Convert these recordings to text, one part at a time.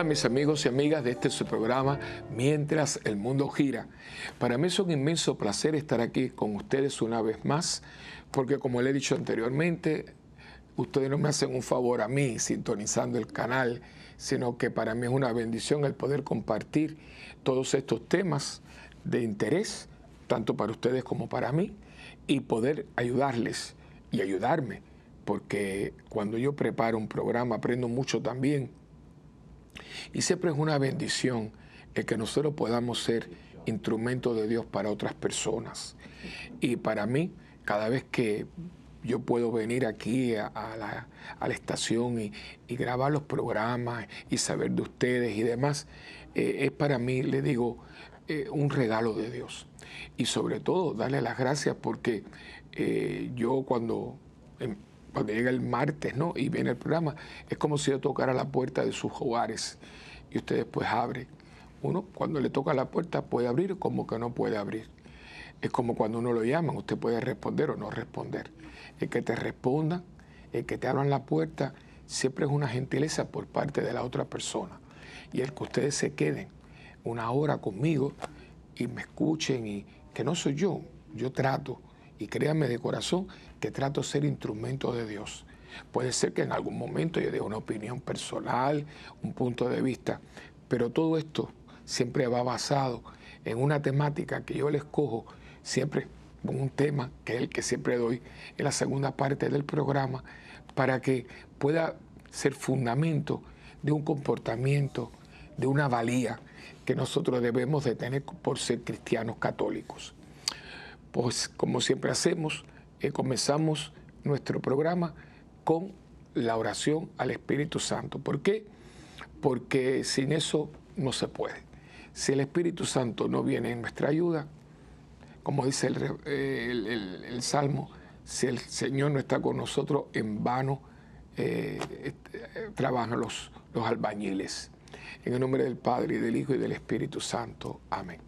Hola mis amigos y amigas de este su programa Mientras el mundo gira. Para mí es un inmenso placer estar aquí con ustedes una vez más, porque como le he dicho anteriormente, ustedes no me hacen un favor a mí sintonizando el canal, sino que para mí es una bendición el poder compartir todos estos temas de interés, tanto para ustedes como para mí, y poder ayudarles y ayudarme, porque cuando yo preparo un programa aprendo mucho también y siempre es una bendición el que nosotros podamos ser instrumento de Dios para otras personas. Y para mí, cada vez que yo puedo venir aquí a, la, estación y, grabar los programas y saber de ustedes y demás, eh, es para mí, le digo, eh, un regalo de Dios. Y sobre todo, darle las gracias porque eh, yo cuando em, cuando llega el martes, ¿no? Y viene el programa, es como si yo tocara la puerta de sus hogares y usted después abre. Uno cuando le toca la puerta puede abrir como que no puede abrir. Es como cuando uno lo llaman, usted puede responder o no responder. El que te respondan, el que te abran la puerta, siempre es una gentileza por parte de la otra persona. Y el que ustedes se queden una hora conmigo y me escuchen y que no soy yo, yo trato y créanme de corazón que trato de ser instrumento de Dios. Puede ser que en algún momento yo dé una opinión personal, un punto de vista, pero todo esto siempre va basado en una temática que yo le escojo, siempre un tema que es el que siempre doy en la segunda parte del programa, para que pueda ser fundamento de un comportamiento, de una valía que nosotros debemos de tener por ser cristianos católicos. Pues como siempre hacemos, eh, comenzamos nuestro programa con la oración al Espíritu Santo. ¿Por qué? Porque sin eso no se puede. Si el Espíritu Santo no viene en nuestra ayuda, como dice el, eh, Salmo, si el Señor no está con nosotros, en vano eh, trabajan los, los albañiles. En el nombre del Padre, y del Hijo, y del Espíritu Santo. Amén.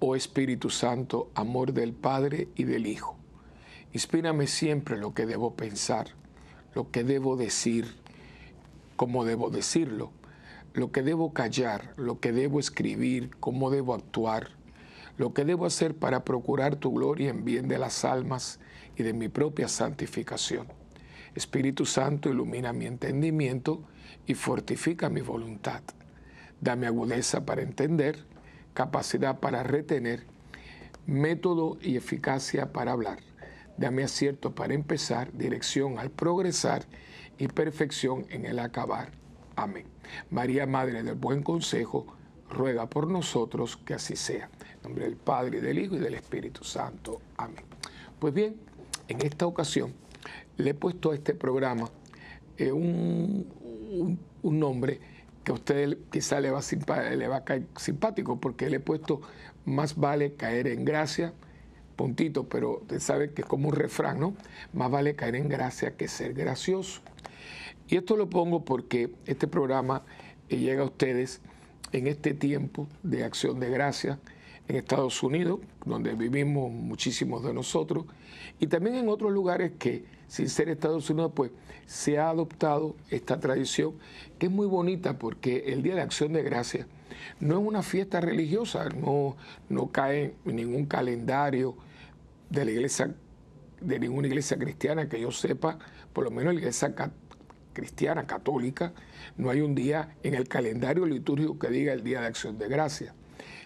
Oh Espíritu Santo, amor del Padre y del Hijo Inspírame siempre lo que debo pensar, lo que debo decir, cómo debo decirlo, lo que debo callar, lo que debo escribir, cómo debo actuar, lo que debo hacer para procurar tu gloria en bien de las almas y de mi propia santificación. Espíritu Santo, ilumina mi entendimiento y fortifica mi voluntad. Dame agudeza para entender, capacidad para retener, método y eficacia para hablar Dame acierto para empezar, dirección al progresar y perfección en el acabar. Amén. María, Madre del Buen Consejo, ruega por nosotros que así sea. En nombre del Padre, del Hijo y del Espíritu Santo. Amén. Pues bien, en esta ocasión le he puesto a este programa eh, un, nombre que a usted quizá le va, le va a caer simpático, porque le he puesto más vale caer en gracia puntitos, pero usted sabe que es como un refrán, ¿no? Más vale caer en gracia que ser gracioso. Y esto lo pongo porque este programa eh, llega a ustedes en este tiempo de acción de gracia en Estados Unidos, donde vivimos muchísimos de nosotros, y también en otros lugares que, sin ser Estados Unidos, pues se ha adoptado esta tradición, que es muy bonita porque el Día de Acción de Gracia no es una fiesta religiosa, no, no cae en ningún calendario de la iglesia, de ninguna iglesia cristiana que yo sepa, por lo menos la iglesia cristiana católica, no hay un día en el calendario litúrgico que diga el día de acción de gracia.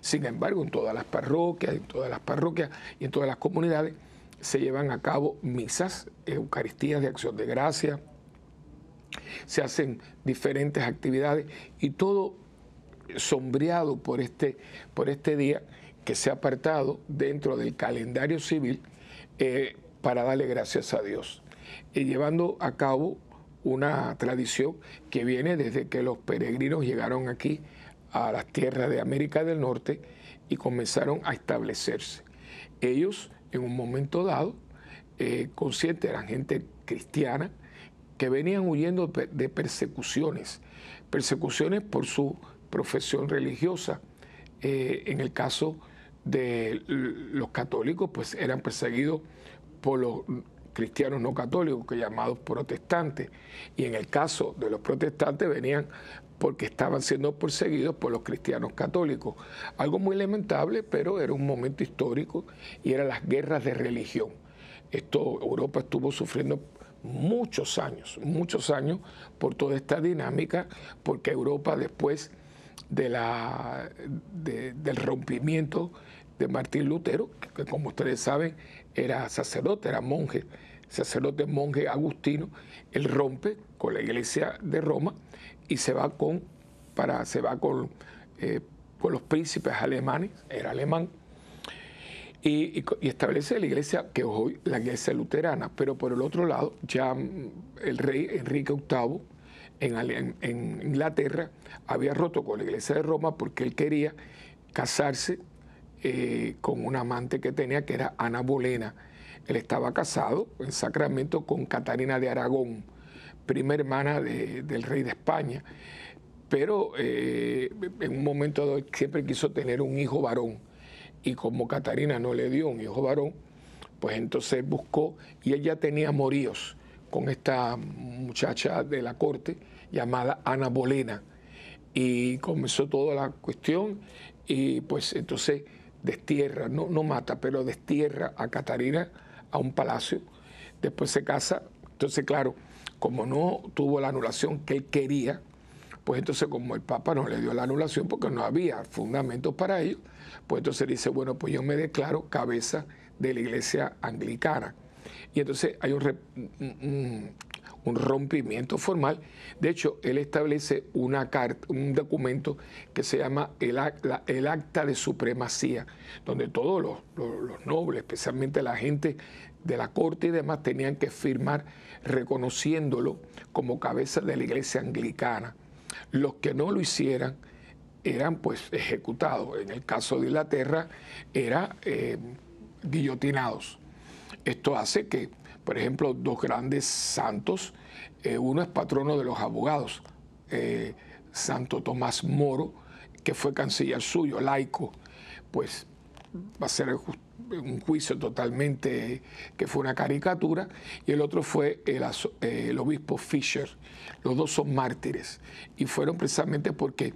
Sin embargo, en todas las parroquias, en todas las parroquias y en todas las comunidades se llevan a cabo misas, eucaristías de acción de gracia, se hacen diferentes actividades y todo sombreado por este, por este día que se ha apartado dentro del calendario civil eh, para darle gracias a Dios, y llevando a cabo una tradición que viene desde que los peregrinos llegaron aquí a las tierras de América del Norte y comenzaron a establecerse. Ellos, en un momento dado, eh, conscientes, eran gente cristiana, que venían huyendo de persecuciones, persecuciones por su profesión religiosa, eh, en el caso de los católicos, pues eran perseguidos por los cristianos no católicos, que llamados protestantes, y en el caso de los protestantes venían porque estaban siendo perseguidos por los cristianos católicos. Algo muy lamentable, pero era un momento histórico y eran las guerras de religión. Esto Europa estuvo sufriendo muchos años, muchos años por toda esta dinámica, porque Europa después de la, del rompimiento de Martín Lutero, que como ustedes saben era sacerdote, era monje, sacerdote monje agustino, él rompe con la iglesia de Roma y se va con, para, se va con, eh, con los príncipes alemanes, era alemán, y, establece la iglesia que hoy la iglesia luterana, pero por el otro lado ya el rey Enrique VIII en Inglaterra había roto con la iglesia de Roma porque él quería casarse eh, con una amante que tenía que era Ana Bolena. Él estaba casado en Sacramento con Catarina de Aragón, prima hermana del rey de España, pero eh, en un momento siempre quiso tener un hijo varón y como Catarina no le dio un hijo varón, pues entonces buscó y ella tenía moríos con esta muchacha de la corte llamada Ana Bolena y comenzó toda la cuestión y pues entonces destierra, no, no mata, pero destierra a Catarina a un palacio, después se casa, entonces claro, como no tuvo la anulación que él quería, pues entonces como el Papa no le dio la anulación porque no había fundamentos para ello, pues entonces dice, bueno, pues yo me declaro cabeza de la iglesia anglicana. Y entonces hay un, un rompimiento formal. De hecho, él establece una carta, un documento que se llama el, Acta, de Supremacía, donde todos los, nobles, especialmente la gente de la corte y demás, tenían que firmar reconociéndolo como cabeza de la iglesia anglicana. Los que no lo hicieran eran pues ejecutados. En el caso de Inglaterra, era eh, guillotinados. Esto hace que por ejemplo, dos grandes santos. Eh, uno es patrono de los abogados, eh, Santo Tomás Moro, que fue canciller suyo, laico. Pues va a ser un juicio totalmente que fue una caricatura, y el otro fue eh, el, obispo Fisher. Los dos son mártires y fueron precisamente porque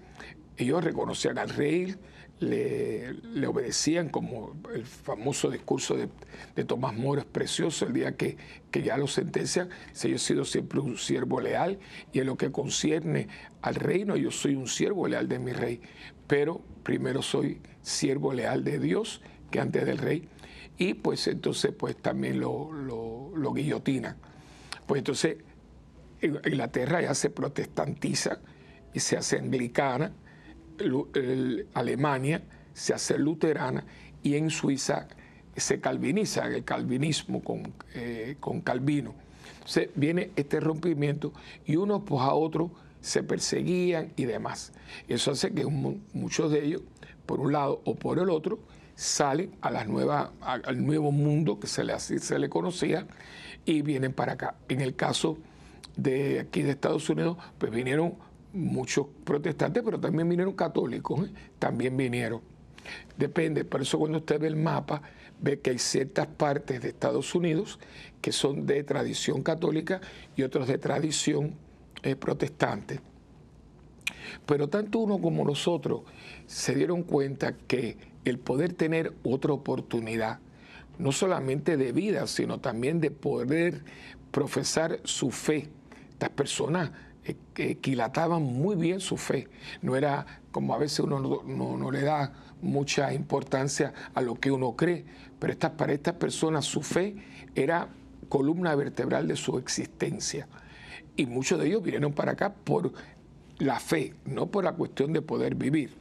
ellos reconocían al rey, le, obedecían, como el famoso discurso de, Tomás Moro es precioso, el día que, ya lo sentencian, si yo he sido siempre un siervo leal y en lo que concierne al reino, yo soy un siervo leal de mi rey, pero primero soy siervo leal de Dios que antes del rey, y pues entonces pues también lo, lo, lo guillotinan. Pues entonces Inglaterra ya se protestantiza y se hace anglicana, Alemania se hace luterana y en Suiza se calviniza el calvinismo con, eh, con Calvino. Entonces viene este rompimiento y unos pues a otros se perseguían y demás. Eso hace que muchos de ellos, por un lado o por el otro, salen a las nueva al nuevo mundo que se le, se le conocía y vienen para acá. En el caso de aquí de Estados Unidos, pues vinieron muchos protestantes, pero también vinieron católicos, ¿eh? también vinieron. Depende, por eso cuando usted ve el mapa, ve que hay ciertas partes de Estados Unidos que son de tradición católica y otros de tradición eh, protestante. Pero tanto uno como nosotros se dieron cuenta que el poder tener otra oportunidad, no solamente de vida, sino también de poder profesar su fe, estas personas eh, equilataban muy bien su fe. No era como a veces uno no, le da mucha importancia a lo que uno cree, pero estas, para estas personas su fe era columna vertebral de su existencia. Y muchos de ellos vinieron para acá por la fe, no por la cuestión de poder vivir.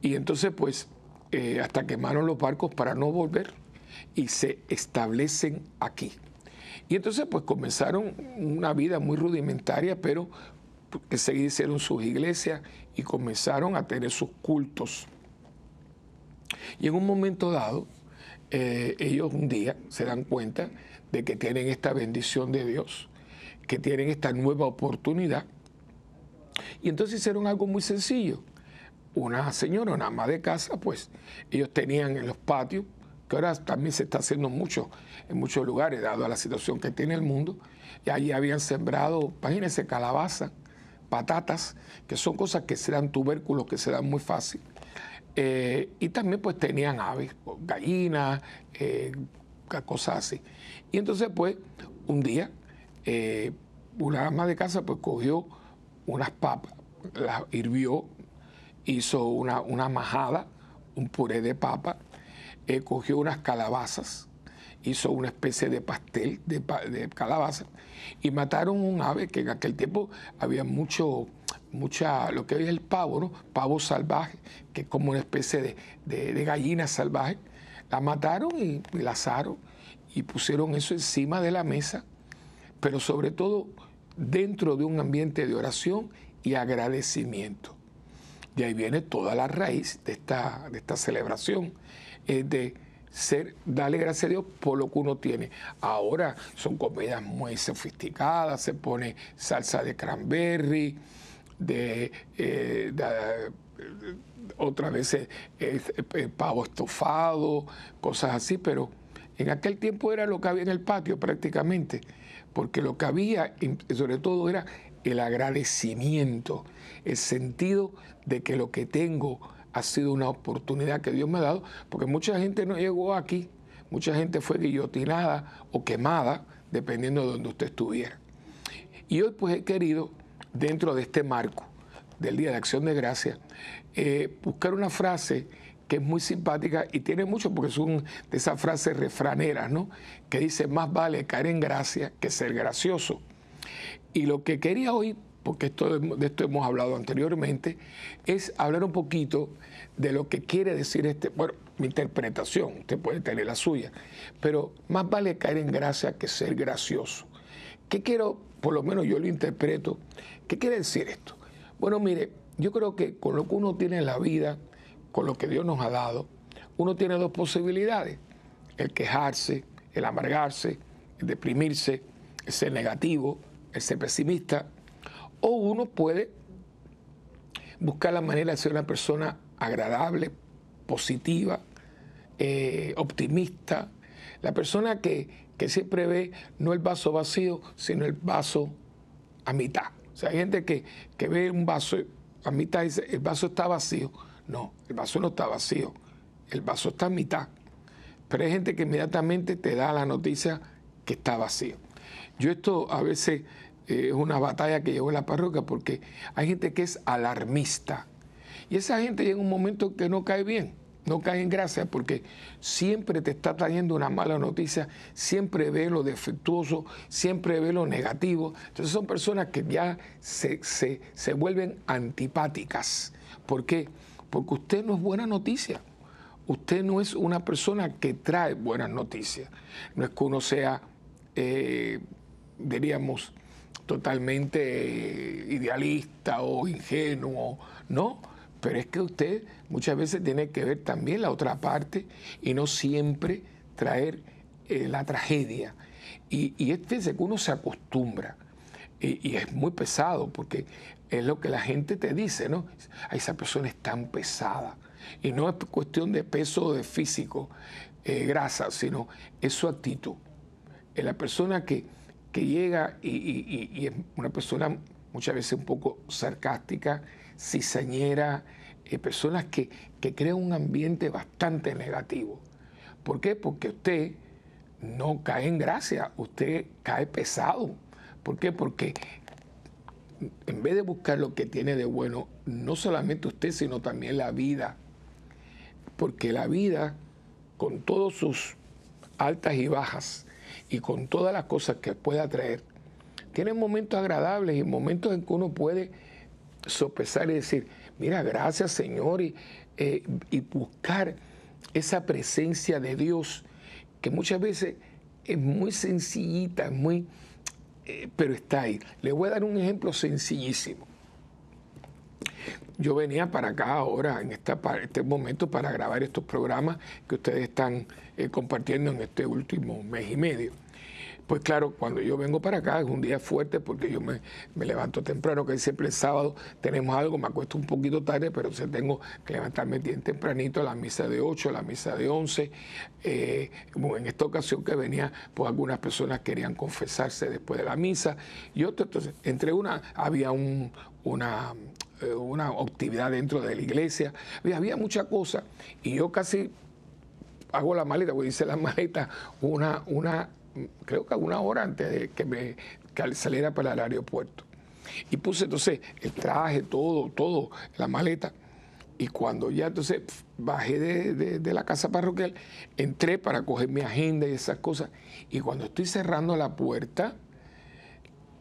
Y entonces pues eh, hasta quemaron los barcos para no volver y se establecen aquí. Y entonces pues comenzaron una vida muy rudimentaria, pero se hicieron sus iglesias y comenzaron a tener sus cultos. Y en un momento dado, eh, ellos un día se dan cuenta de que tienen esta bendición de Dios, que tienen esta nueva oportunidad. Y entonces hicieron algo muy sencillo. Una señora, una ama de casa, pues ellos tenían en los patios que ahora también se está haciendo mucho en muchos lugares, dado a la situación que tiene el mundo. Y allí habían sembrado, imagínense, calabaza, patatas, que son cosas que se dan tubérculos, que se dan muy fácil. Eh, y también pues tenían aves, gallinas, eh, cosas así. Y entonces pues un día eh, una ama de casa pues cogió unas papas, las hirvió, hizo una, una majada, un puré de papa eh, cogió unas calabazas, hizo una especie de pastel de, calabaza y mataron un ave que en aquel tiempo había mucho, mucha, lo que hoy es el pavo, Pavo salvaje, que es como una especie de, gallina salvaje. La mataron y, y la asaron y pusieron eso encima de la mesa, pero sobre todo dentro de un ambiente de oración y agradecimiento. De ahí viene toda la raíz de esta, de esta celebración es de ser, darle gracias a Dios por lo que uno tiene. Ahora son comidas muy sofisticadas, se pone salsa de cranberry, de, eh, otras veces eh, eh, pavo estofado, cosas así, pero en aquel tiempo era lo que había en el patio prácticamente, porque lo que había sobre todo era el agradecimiento, el sentido de que lo que tengo ha sido una oportunidad que Dios me ha dado, porque mucha gente no llegó aquí, mucha gente fue guillotinada o quemada, dependiendo de donde usted estuviera. Y hoy pues he querido, dentro de este marco del Día de Acción de Gracia, eh, buscar una frase que es muy simpática y tiene mucho porque es una de esas frases refraneras, ¿no? Que dice, más vale caer en gracia que ser gracioso. Y lo que quería hoy porque esto, de esto hemos hablado anteriormente, es hablar un poquito de lo que quiere decir este, bueno, mi interpretación, usted puede tener la suya, pero más vale caer en gracia que ser gracioso. ¿Qué quiero, por lo menos yo lo interpreto, qué quiere decir esto? Bueno, mire, yo creo que con lo que uno tiene en la vida, con lo que Dios nos ha dado, uno tiene dos posibilidades, el quejarse, el amargarse, el deprimirse, el ser negativo, el ser pesimista, o uno puede buscar la manera de ser una persona agradable, positiva, eh, optimista. La persona que, que, siempre ve no el vaso vacío, sino el vaso a mitad. O sea, hay gente que, que ve un vaso a mitad y dice, el vaso está vacío. No, el vaso no está vacío, el vaso está a mitad. Pero hay gente que inmediatamente te da la noticia que está vacío. Yo esto a veces es eh, una batalla que llevó la parroquia porque hay gente que es alarmista. Y esa gente llega un momento que no cae bien, no cae en gracia porque siempre te está trayendo una mala noticia, siempre ve lo defectuoso, siempre ve lo negativo. Entonces son personas que ya se, se, vuelven antipáticas. ¿Por qué? Porque usted no es buena noticia usted no es una persona que trae buenas noticias. No es que uno sea, eh, diríamos, totalmente eh, idealista o ingenuo, ¿no? Pero es que usted muchas veces tiene que ver también la otra parte y no siempre traer eh, la tragedia. Y, este es que uno se acostumbra. Y, es muy pesado porque es lo que la gente te dice, ¿no? esa persona es tan pesada. Y no es cuestión de peso de físico, eh, grasa, sino es su actitud. Es la persona que que llega y, es una persona muchas veces un poco sarcástica, cizañera, eh, personas que, que crean un ambiente bastante negativo. ¿Por qué? Porque usted no cae en gracia, usted cae pesado. ¿Por qué? Porque en vez de buscar lo que tiene de bueno, no solamente usted, sino también la vida. Porque la vida, con todos sus altas y bajas, y con todas las cosas que pueda traer, tiene momentos agradables y momentos en que uno puede sopesar y decir, mira, gracias Señor, y, eh, buscar esa presencia de Dios, que muchas veces es muy sencillita, muy, eh, pero está ahí. Le voy a dar un ejemplo sencillísimo. Yo venía para acá ahora, en este momento, para grabar estos programas que ustedes están eh, compartiendo en este último mes y medio. Pues claro, cuando yo vengo para acá es un día fuerte porque yo me, levanto temprano, que siempre el sábado tenemos algo, me acuesto un poquito tarde, pero se tengo que levantarme bien tempranito a la misa de 8, a la misa de 11. Eh, en esta ocasión que venía, pues algunas personas querían confesarse después de la misa. Y otro, entonces, entre una, había una, eh, una actividad dentro de la iglesia, había, muchas mucha cosa. Y yo casi hago la maleta, porque dice la maleta, una, una creo que alguna hora antes de que me saliera para el aeropuerto. Y puse entonces el traje, todo, todo, la maleta. Y cuando ya entonces bajé de, la casa parroquial, entré para coger mi agenda y esas cosas. Y cuando estoy cerrando la puerta,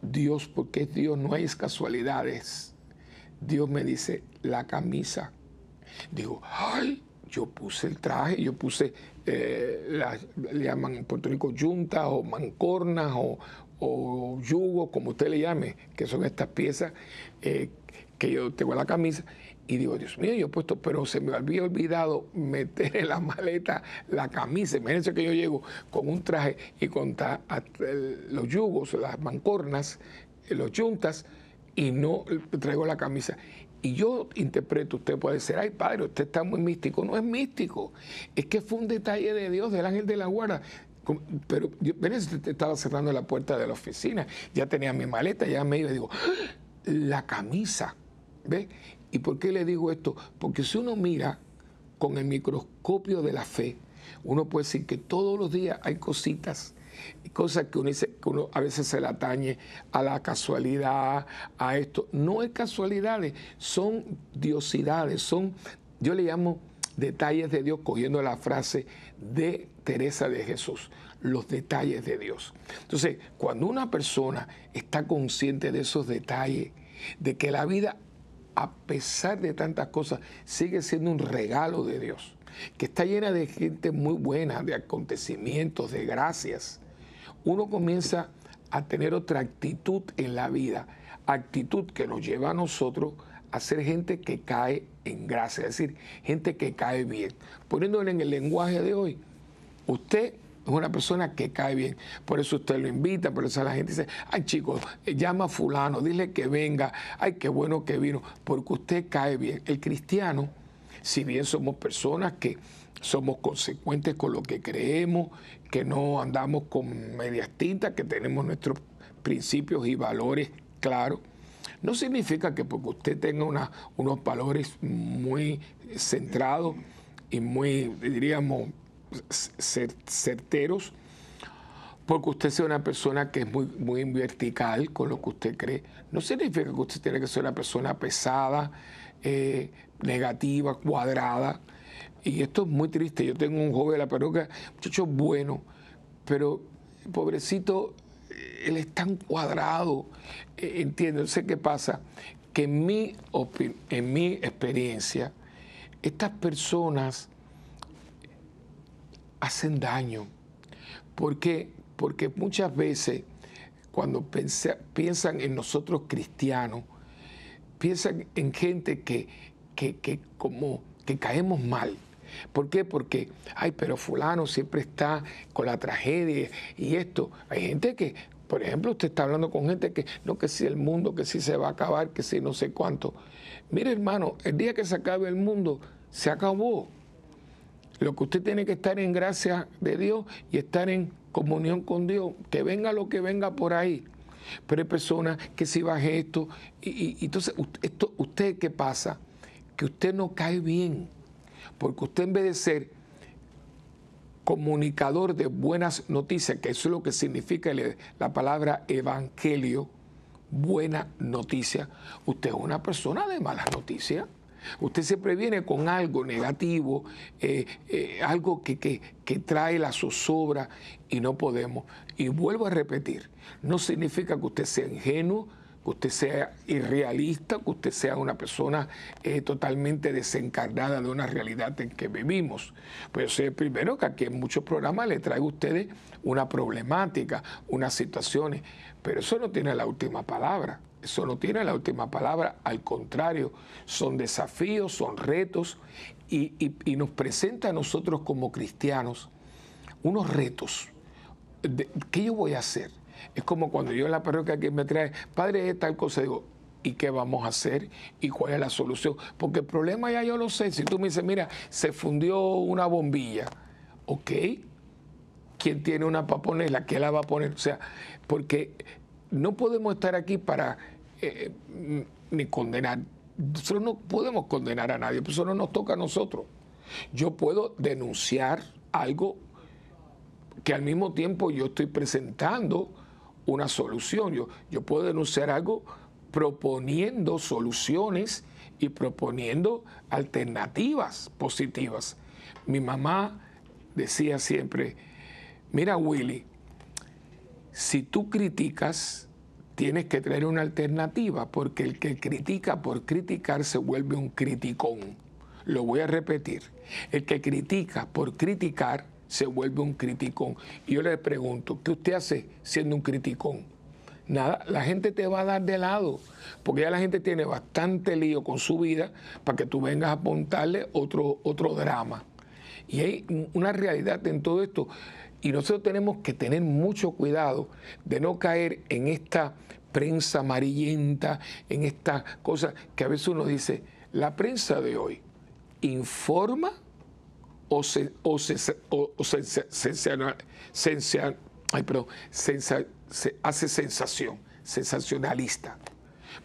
Dios, porque es Dios no hay casualidades, Dios me dice, la camisa. Digo, ay, yo puse el traje, yo puse, eh, las, le llaman en Puerto Rico yuntas o mancornas o, o como usted le llame, que son estas piezas eh, que yo tengo en la camisa. Y digo, Dios mío, yo he puesto, pero se me había olvidado meter en la maleta la camisa. Imagínense que yo llego con un traje y con los yugos, las mancornas, eh, los yuntas, y no traigo la camisa. Y yo interpreto, usted puede decir, ay padre, usted está muy místico. No es místico, es que fue un detalle de Dios, del ángel de la guarda. Pero usted estaba cerrando la puerta de la oficina, ya tenía mi maleta, ya me iba y digo, ¡Ah! la camisa. ¿Ves? ¿Y por qué le digo esto? Porque si uno mira con el microscopio de la fe, uno puede decir que todos los días hay cositas Cosa que uno, dice, que uno a veces se le atañe a la casualidad, a esto. No es casualidades, son diosidades, son, yo le llamo detalles de Dios, cogiendo la frase de Teresa de Jesús, los detalles de Dios. Entonces, cuando una persona está consciente de esos detalles, de que la vida, a pesar de tantas cosas, sigue siendo un regalo de Dios, que está llena de gente muy buena, de acontecimientos, de gracias, uno comienza a tener otra actitud en la vida, actitud que nos lleva a nosotros a ser gente que cae en gracia, es decir, gente que cae bien. Poniéndole en el lenguaje de hoy, usted es una persona que cae bien. Por eso usted lo invita, por eso la gente dice, ay chicos, llama a fulano, dile que venga, ay qué bueno que vino, porque usted cae bien. El cristiano, si bien somos personas que somos consecuentes con lo que creemos, que no andamos con medias tintas, que tenemos nuestros principios y valores claros. No significa que porque usted tenga unos valores muy centrados y muy, diríamos, certeros, porque usted sea una persona que es muy, muy vertical con lo que usted cree. No significa que usted tiene que ser una persona pesada, eh, negativa, cuadrada. Y esto es muy triste. Yo tengo un joven de la peruca, muchacho bueno, pero pobrecito, él es tan cuadrado. E, entiendo, sé qué pasa. Que en mi, en mi experiencia, estas personas hacen daño. ¿Por Porque muchas veces cuando piensan en nosotros cristianos, piensan en gente que, que como que caemos mal. ¿Por qué? Porque, ay, pero fulano siempre está con la tragedia y esto. Hay gente que, por ejemplo, usted está hablando con gente que, no, que si el mundo, que si se va a acabar, que si no sé cuánto. Mire, hermano, el día que se acabe el mundo, se acabó. Lo que usted tiene que estar en gracia de Dios y estar en comunión con Dios, que venga lo que venga por ahí. Pero hay personas que si baje esto, y, entonces, esto, ¿usted qué pasa? Que usted no cae bien porque usted en vez de ser comunicador de buenas noticias, que eso es lo que significa e, la palabra evangelio, buena noticia, usted es una persona de malas noticias. Usted se previene con algo negativo, eh, eh, algo que, que, que, trae la zozobra y no podemos. Y vuelvo a repetir, no significa que usted sea ingenuo, que usted sea irrealista, que usted sea una persona eh, totalmente desencarnada de una realidad en que vivimos. Pero pues primero que aquí en muchos programas le traigo a ustedes una problemática, unas situaciones, pero eso no tiene la última palabra. Eso no tiene la última palabra, al contrario, son desafíos, son retos y, nos presenta a nosotros como cristianos unos retos. ¿Qué yo voy a hacer? Es como cuando yo en la parroquia aquí me trae, padre, es tal cosa, digo, ¿y qué vamos a hacer? ¿Y cuál es la solución? Porque el problema ya yo lo sé. Si tú me dices, mira, se fundió una bombilla, ok, ¿quién tiene una para ponerla? ¿Quién la va a poner? O sea, porque no podemos estar aquí para eh, ni condenar. Nosotros no podemos condenar a nadie, pero eso no nos toca a nosotros. Yo puedo denunciar algo que al mismo tiempo yo estoy presentando una solución. Yo, yo puedo denunciar algo proponiendo soluciones y proponiendo alternativas positivas. Mi mamá decía siempre, mira Willy, si tú criticas, tienes que traer una alternativa, porque el que critica por criticar se vuelve un criticón. Lo voy a repetir, el que critica por criticar se vuelve un criticón. Y yo le pregunto, ¿qué usted hace siendo un criticón? Nada, la gente te va a dar de lado, porque ya la gente tiene bastante lío con su vida para que tú vengas a apuntarle otro, otro drama. Y hay una realidad en todo esto. Y nosotros tenemos que tener mucho cuidado de no caer en esta prensa amarillenta, en esta cosa que a veces uno dice, la prensa de hoy informa o, se, o, se, hace sensación, sensacionalista.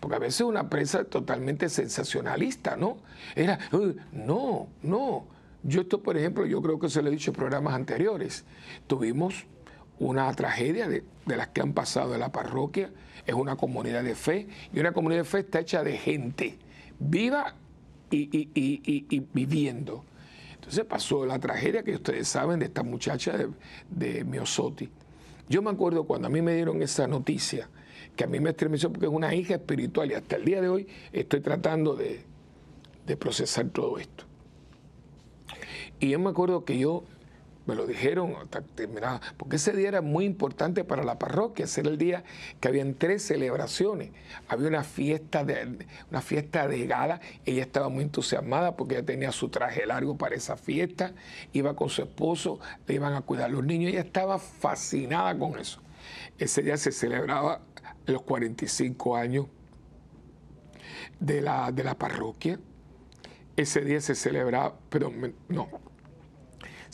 Porque a veces una prensa totalmente sensacionalista, ¿no? Era, no, no. Yo esto, por ejemplo, yo creo que se lo he dicho en programas anteriores. Tuvimos una tragedia de, las que han pasado en la parroquia. Es una comunidad de fe y una comunidad de fe está hecha de gente viva y, y, y, y viviendo se pasó la tragedia que ustedes saben de esta muchacha de, de Yo me acuerdo cuando a mí me dieron esa noticia, que a mí me estremeció porque es una hija espiritual y hasta el día de hoy estoy tratando de, de procesar todo esto. Y yo me acuerdo que yo me lo dijeron, terminaba, porque ese día era muy importante para la parroquia, ese era el día que habían tres celebraciones, había una fiesta de, una fiesta de gala, ella estaba muy entusiasmada porque ella tenía su traje largo para esa fiesta, iba con su esposo, le iban a cuidar los niños, ella estaba fascinada con eso. Ese día se celebraba los 45 años de la, de la parroquia, ese día se celebraba, pero no,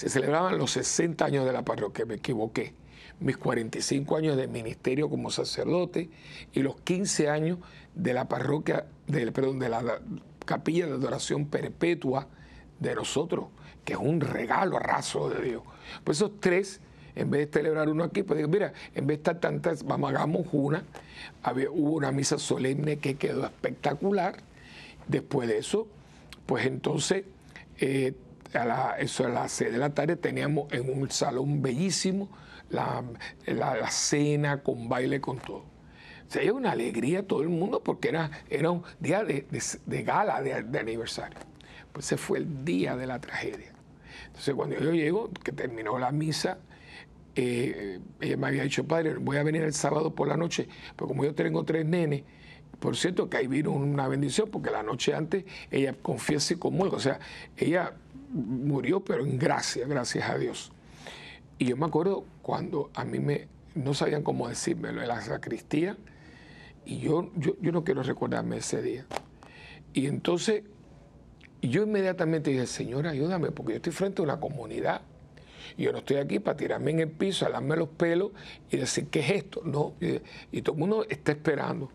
se celebraban los 60 años de la parroquia, me equivoqué, mis 45 años de ministerio como sacerdote y los 15 años de la parroquia, perdón, de la capilla de adoración perpetua de nosotros, que es un regalo raso de Dios. Pues esos tres, en vez de celebrar uno aquí, pues mira, en vez de estar tantas, vamos, hagamos una. Había, hubo una misa solemne que quedó espectacular. Después de eso, pues entonces... Eh, a, eso a las 6 de la tarde teníamos en un salón bellísimo la, cena con baile, con todo. O sea, era una alegría todo el mundo porque era, era un día de, gala, de, aniversario. Pues ese fue el día de la tragedia. Entonces, cuando yo llego, que terminó la misa, eh, ella me había dicho, padre, voy a venir el sábado por la noche, pero como yo tengo tres nenes, por cierto, que ahí vino una bendición, porque la noche antes ella confiese conmigo O sea, ella murió, pero en gracia, gracias a Dios. Y yo me acuerdo cuando a mí me, no sabían cómo decírmelo en la sacristía, y yo, yo, no quiero recordarme ese día. Y entonces yo inmediatamente dije, Señor, ayúdame, porque yo estoy frente a una comunidad. Yo no estoy aquí para tirarme en el piso, darme los pelos y decir, ¿qué es esto? No. Y, todo el mundo está esperando.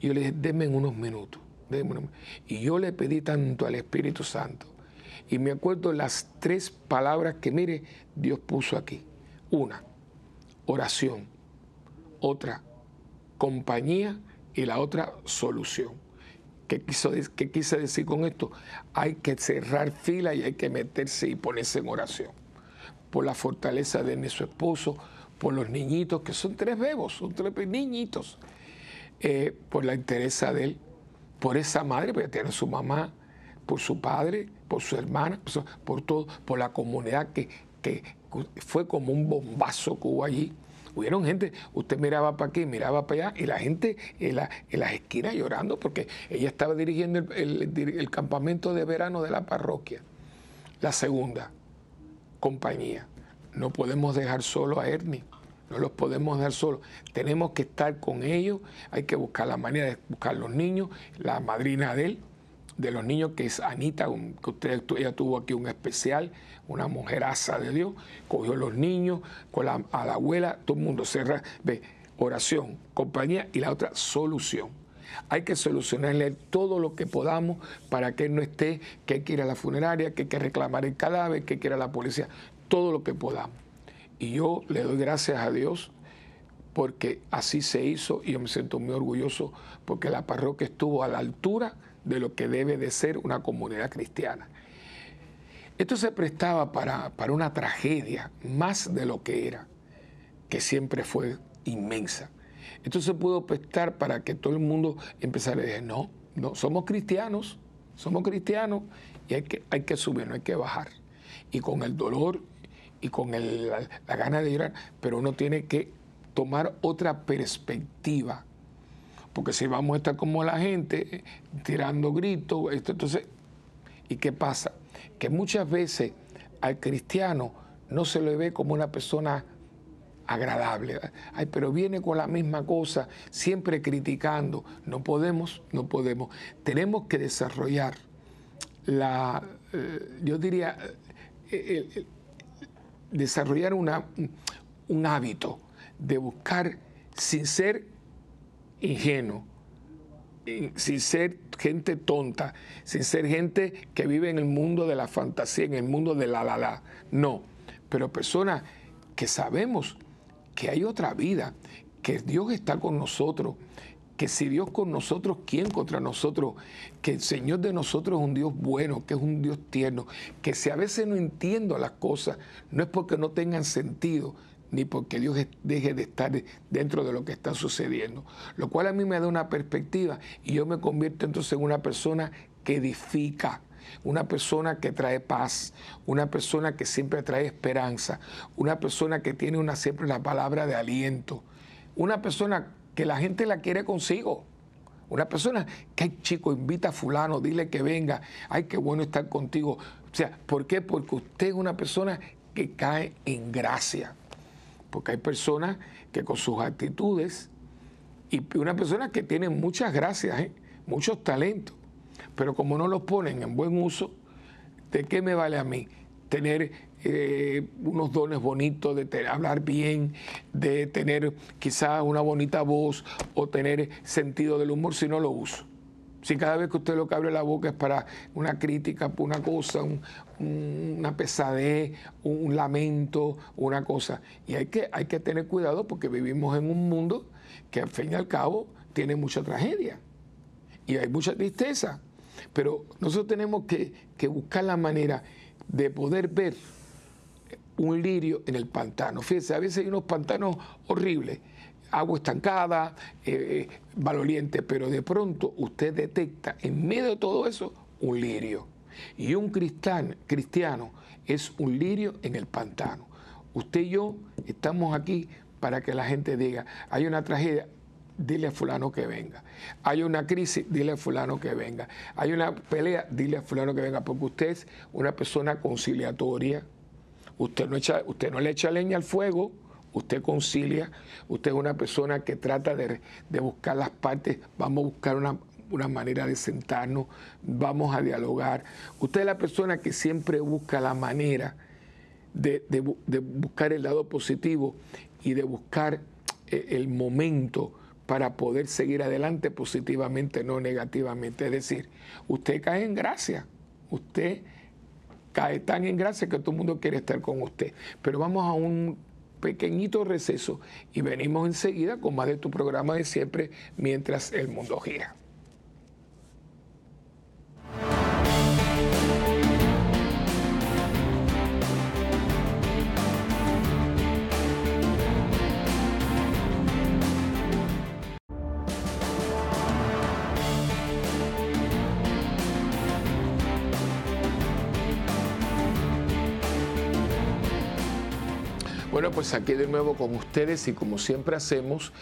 Y yo le dije, denme unos minutos. Denme unos minutos. Y yo le pedí tanto al Espíritu Santo y me acuerdo las tres palabras que, mire, Dios puso aquí. Una, oración. Otra, compañía. Y la otra, solución. ¿Qué, quiso, quise decir con esto? Hay que cerrar fila y hay que meterse y ponerse en oración. Por la fortaleza de su esposo, por los niñitos, que son tres bebos, son tres niñitos. Eh, por la interesa de él, por esa madre, porque tiene su mamá, por su padre, por su hermana, por, todo, por la comunidad que, fue como un bombazo que hubo allí. Hubieron gente, usted miraba para aquí, miraba para allá, y la gente en, en las esquinas llorando porque ella estaba dirigiendo el, el, campamento de verano de la parroquia. La segunda compañía. No podemos dejar solo a Ernie, no los podemos dejar solos. Tenemos que estar con ellos, hay que buscar la manera de buscar los niños, la madrina de él, de los niños, que es Anita, que usted, ella tuvo aquí un especial, una mujeraza de Dios, cogió a los niños, con la, a la abuela, todo el mundo cerra, ve, oración, compañía y la otra, solución. Hay que solucionarle todo lo que podamos para que él no esté, que hay que ir a la funeraria, que hay que reclamar el cadáver, que hay que ir a la policía, todo lo que podamos. Y yo le doy gracias a Dios porque así se hizo y yo me siento muy orgulloso porque la parroquia estuvo a la altura de lo que debe de ser una comunidad cristiana. Esto se prestaba para, una tragedia más de lo que era, que siempre fue inmensa. Esto se pudo prestar para que todo el mundo empezara a decir, no, no, somos cristianos, somos cristianos y hay que, hay que subir, no hay que bajar. Y con el dolor y con la, la, gana de llorar, pero uno tiene que tomar otra perspectiva porque si vamos a estar como la gente, tirando gritos, entonces, ¿y qué pasa? Que muchas veces al cristiano no se le ve como una persona agradable, pero viene con la misma cosa, siempre criticando. No podemos, no podemos. Tenemos que desarrollar la, eh, yo diría, eh, desarrollar una, un hábito de buscar sin ser ingenuo, sin ser gente tonta, sin ser gente que vive en el mundo de la fantasía, en el mundo de la la la. No, pero personas que sabemos que hay otra vida, que Dios está con nosotros, que si Dios con nosotros, ¿quién contra nosotros? Que el Señor de nosotros es un Dios bueno, que es un Dios tierno, que si a veces no entiendo las cosas, no es porque no tengan sentido, ni porque Dios deje de estar dentro de lo que está sucediendo. Lo cual a mí me da una perspectiva y yo me convierto entonces en una persona que edifica, una persona que trae paz, una persona que siempre trae esperanza, una persona que tiene una, siempre la palabra de aliento, una persona que la gente la quiere consigo. Una persona que, chico, invita a fulano, dile que venga, ay, qué bueno estar contigo. O sea, ¿por qué? Porque usted es una persona que cae en gracia porque hay personas que con sus actitudes, y una persona que tiene muchas gracias, ¿eh? muchos talentos, pero como no los ponen en buen uso, ¿de qué me vale a mí tener eh, unos dones bonitos, de hablar bien, de tener quizás una bonita voz o tener sentido del humor si no lo uso? Si cada vez que usted lo que abre la boca es para una crítica, una cosa, una pesadez, un, lamento, una cosa. Y hay que, hay que tener cuidado porque vivimos en un mundo que al fin y al cabo tiene mucha tragedia y hay mucha tristeza. Pero nosotros tenemos que, buscar la manera de poder ver un lirio en el pantano. Fíjense, a veces hay unos pantanos horribles agua estancada, eh, eh, valoliente, pero de pronto usted detecta en medio de todo eso un lirio. Y un cristán, cristiano es un lirio en el pantano. Usted y yo estamos aquí para que la gente diga, hay una tragedia, dile a fulano que venga. Hay una crisis, dile a fulano que venga. Hay una pelea, dile a fulano que venga, porque usted es una persona conciliatoria. Usted no, echa, usted no le echa leña al fuego, usted concilia, usted es una persona que trata de, buscar las partes, vamos a buscar una, manera de sentarnos, vamos a dialogar. Usted es la persona que siempre busca la manera de, de buscar el lado positivo y de buscar eh, el momento para poder seguir adelante positivamente, no negativamente. Es decir, usted cae en gracia, usted cae tan en gracia que todo el mundo quiere estar con usted. Pero vamos a un pequeñito receso y venimos enseguida con más de tu programa de siempre mientras el mundo gira. Saqué pues aquí de nuevo con ustedes y como siempre hacemos,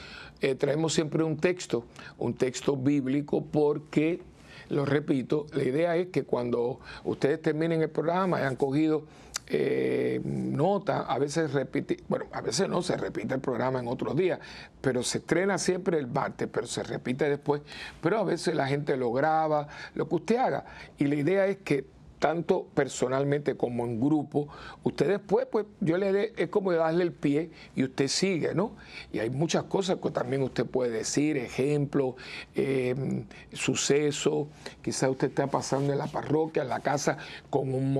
eh, traemos siempre un texto, un texto bíblico porque, lo repito, la idea es que cuando ustedes terminen el programa, y han cogido notas, eh, nota, a veces repite, bueno, a veces no, se repite el programa en otros días, pero se estrena siempre el martes, pero se repite después, pero a veces la gente lo graba, lo que usted haga, y la idea es que tanto personalmente como en grupo, usted después, pues yo le dé, es como darle el pie y usted sigue, ¿no? Y hay muchas cosas que también usted puede decir, ejemplos, eh, sucesos, quizás usted está pasando en la parroquia, en la casa, con un,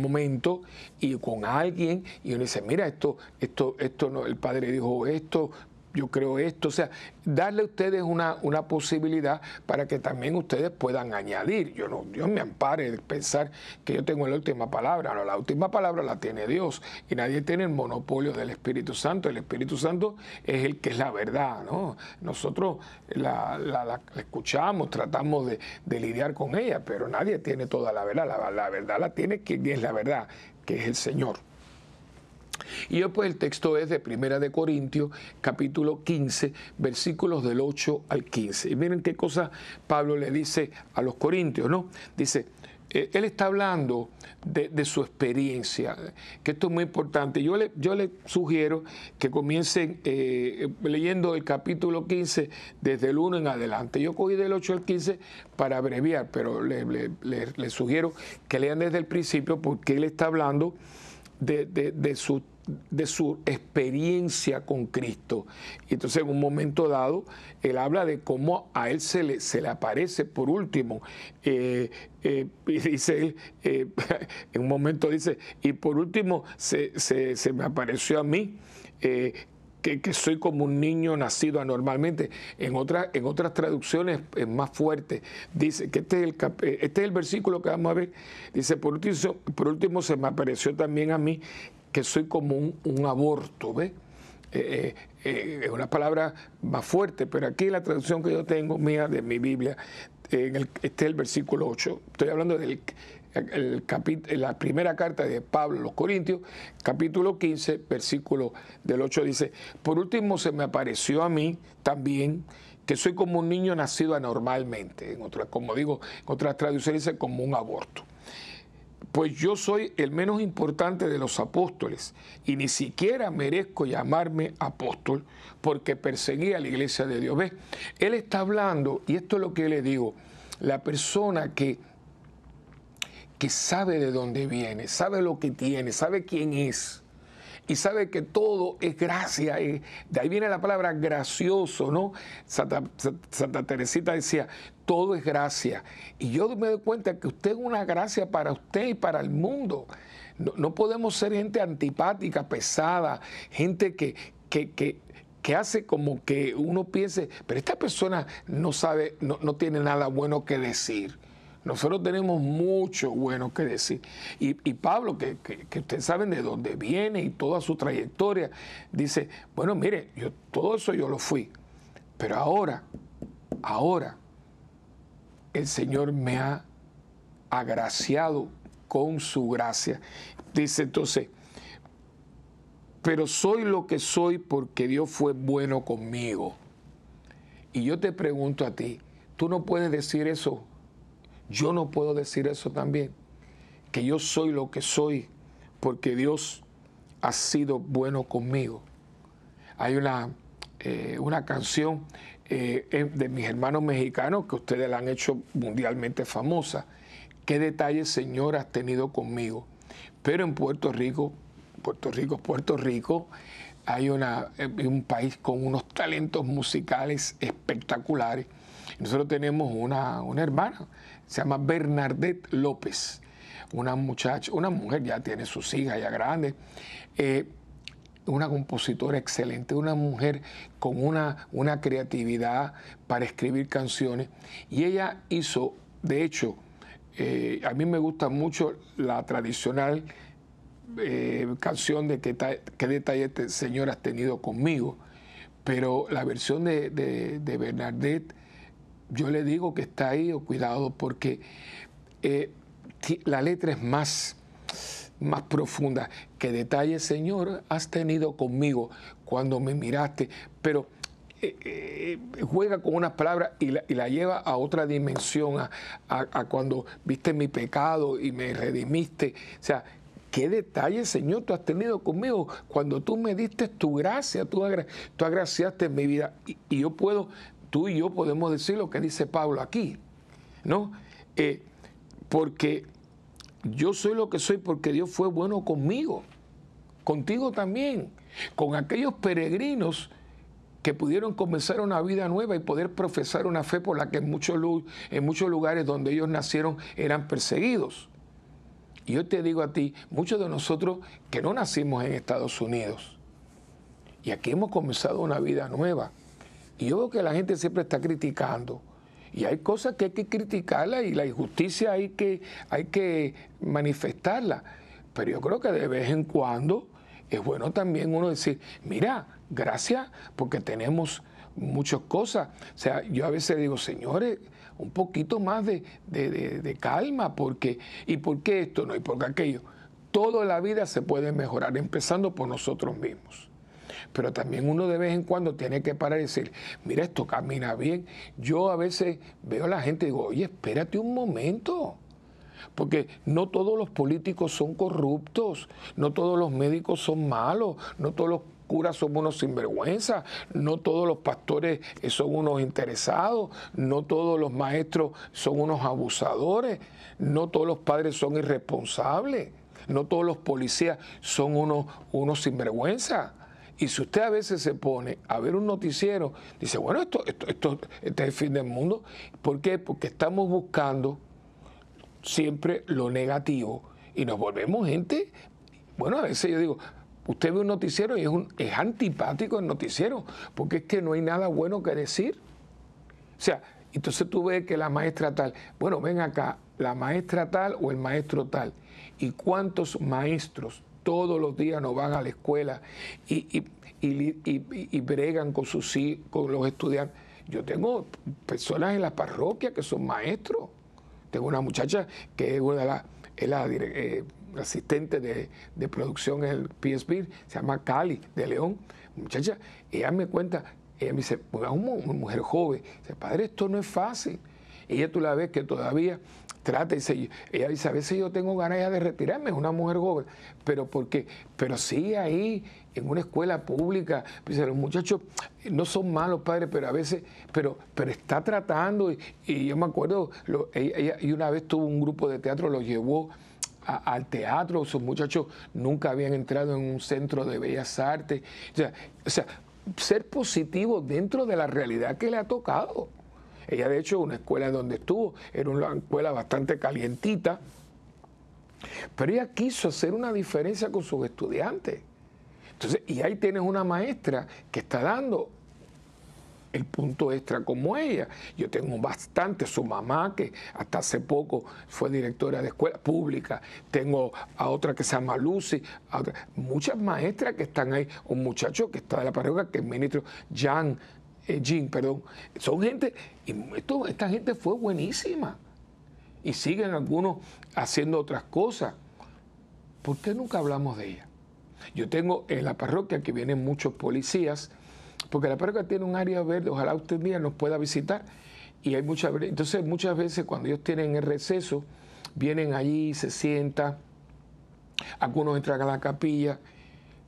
momento y con alguien, y uno dice, mira, esto, esto, esto no, el padre dijo esto, yo creo esto, o sea, darle a ustedes una, posibilidad para que también ustedes puedan añadir. Yo no, Dios me ampare de pensar que yo tengo la última palabra, no, la última palabra la tiene Dios y nadie tiene el monopolio del Espíritu Santo. El Espíritu Santo es el que es la verdad, ¿no? Nosotros la, escuchamos, tratamos de, lidiar con ella, pero nadie tiene toda la verdad, la verdad la tiene quien es la verdad, que es el Señor. Y después el texto es de Primera de Corintios, capítulo 15, versículos del 8 al 15. Y miren qué cosa Pablo le dice a los corintios, ¿no? Dice, eh, él está hablando de, su experiencia, que esto es muy importante. Yo le, yo le sugiero que comiencen eh, leyendo el capítulo 15 desde el 1 en adelante. Yo cogí del 8 al 15 para abreviar, pero les sugiero que lean desde el principio porque él está hablando de, de, su, de su experiencia con Cristo. Y entonces en un momento dado, él habla de cómo a él se le, se le aparece por último. Eh, eh, y dice él, eh, en un momento dice, y por último se, se me apareció a mí que, soy como un niño nacido anormalmente. En, otras en otras traducciones es eh, más fuerte, dice que este es, el, eh, este el versículo que vamos a ver. Dice, por último, por último se me apareció también a mí que soy como un, aborto, ve eh, es una palabra más fuerte, pero aquí la traducción que yo tengo mía de mi Biblia, este es el versículo 8, estoy hablando del la primera carta de Pablo a los Corintios, capítulo 15, versículo del 8 dice, por último se me apareció a mí también que soy como un niño nacido anormalmente, en otra, como digo, en otras traducciones dice como un aborto. Pues yo soy el menos importante de los apóstoles y ni siquiera merezco llamarme apóstol porque perseguí a la iglesia de Dios. ¿Ves? Él está hablando, y esto es lo que le digo, la persona que que sabe de dónde viene, sabe lo que tiene, sabe quién es y sabe que todo es gracia. Eh, de ahí viene la palabra gracioso, ¿no? Santa, Teresita decía, todo es gracia. Y yo me doy cuenta que usted es una gracia para usted y para el mundo. No, podemos ser gente antipática, pesada, gente que, que, hace como que uno piense, pero esta persona no sabe, no, no tiene nada bueno que decir. Nosotros tenemos mucho bueno que decir. Y, Pablo, que, ustedes saben de dónde viene y toda su trayectoria, dice, bueno, mire, yo, todo eso yo lo fui. Pero ahora, ahora, el Señor me ha agraciado con su gracia. Dice entonces, pero soy lo que soy porque Dios fue bueno conmigo. Y yo te pregunto a ti, tú no puedes decir eso yo no puedo decir eso también, que yo soy lo que soy, porque Dios ha sido bueno conmigo. Hay una, eh, canción eh, de mis hermanos mexicanos que ustedes la han hecho mundialmente famosa. ¿Qué detalles, Señor, has tenido conmigo? Pero en Puerto Rico, Puerto Rico, Puerto Rico, hay eh, un país con unos talentos musicales espectaculares. Nosotros tenemos una hermana se llama Bernadette López, una muchacha, una mujer, ya tiene sus hijas ya grandes, eh, una compositora excelente, una mujer con una, una creatividad para escribir canciones. Y ella hizo, de hecho, eh, a mí me gusta mucho la tradicional eh, canción de qué, detalle, este señor, has tenido conmigo, pero la versión de, de, de Bernadette yo le digo que está ahí o cuidado porque eh, la letra es más, más profunda. ¿Qué detalle, Señor, has tenido conmigo cuando me miraste? Pero eh, eh, juega con unas palabras y la, lleva a otra dimensión, a, cuando viste mi pecado y me redimiste. O sea, qué detalle, Señor, tú has tenido conmigo cuando tú me diste tu gracia, tú, agraciaste mi vida. y, yo puedo tú y yo podemos decir lo que dice Pablo aquí, ¿no? Eh, porque yo soy lo que soy porque Dios fue bueno conmigo, contigo también, con aquellos peregrinos que pudieron comenzar una vida nueva y poder profesar una fe por la que en muchos, en muchos lugares donde ellos nacieron eran perseguidos. Y yo te digo a ti, muchos de nosotros que no nacimos en Estados Unidos, y aquí hemos comenzado una vida nueva, y yo veo que la gente siempre está criticando. Y hay cosas que hay que criticarla y la injusticia hay que, hay que manifestarla. Pero yo creo que de vez en cuando es bueno también uno decir, mira, gracias porque tenemos muchas cosas. O sea, yo a veces digo, señores, un poquito más de, calma, porque, ¿y por qué esto no? ¿Y por qué aquello? Toda la vida se puede mejorar, empezando por nosotros mismos pero también uno de vez en cuando tiene que parar y decir, mira, esto camina bien. Yo a veces veo a la gente y digo, oye, espérate un momento porque no todos los políticos son corruptos, no todos los médicos son malos, no todos los curas son unos sinvergüenza, no todos los pastores eh, son unos interesados, no todos los maestros son unos abusadores, no todos los padres son irresponsables, no todos los policías son unos, unos sinvergüenza. Y si usted a veces se pone a ver un noticiero, dice, bueno, esto, esto, este es el fin del mundo. ¿Por qué? Porque estamos buscando siempre lo negativo y nos volvemos gente, bueno, a veces yo digo, usted ve un noticiero y es, es antipático el noticiero, porque es que no hay nada bueno que decir. O sea, entonces tú ves que la maestra tal, bueno, ven acá, la maestra tal o el maestro tal. ¿Y cuántos maestros todos los días no van a la escuela y, bregan con, sus, con los estudiantes. Yo tengo personas en la parroquia que son maestros. Tengo una muchacha que es una de la eh, asistente de, producción en el PSB, se llama Cali de León. Muchacha, ella me cuenta, ella me dice, es una mujer joven, dice, padre, esto no es fácil. Ella tú la ves que todavía trata, dice, ella dice, a veces yo tengo ganas ya de retirarme, es una mujer joven, pero porque, pero sigue ahí en una escuela pública, dice los muchachos no son malos padres, pero a veces, pero, pero está tratando, y, yo me acuerdo, y una vez tuvo un grupo de teatro, lo llevó al teatro, sus muchachos nunca habían entrado en un centro de bellas artes, o sea ser positivo dentro de la realidad que le ha tocado. Ella de hecho una escuela donde estuvo, era una escuela bastante calientita, pero ella quiso hacer una diferencia con sus estudiantes. Entonces, y ahí tienes una maestra que está dando el punto extra como ella. Yo tengo bastante, su mamá, que hasta hace poco fue directora de escuela pública, tengo a otra que se llama Lucy, muchas maestras que están ahí, un muchacho que está de la parroquia, que es ministro, Jan, eh, Jim, perdón, son gente, y esta gente fue buenísima. Y siguen algunos haciendo otras cosas. ¿Por qué nunca hablamos de ella? Yo tengo en la parroquia que vienen muchos policías, porque la parroquia tiene un área verde, ojalá usted día nos pueda visitar. Y hay muchas entonces muchas veces cuando ellos tienen el receso, vienen allí, se sientan, algunos entran a la capilla,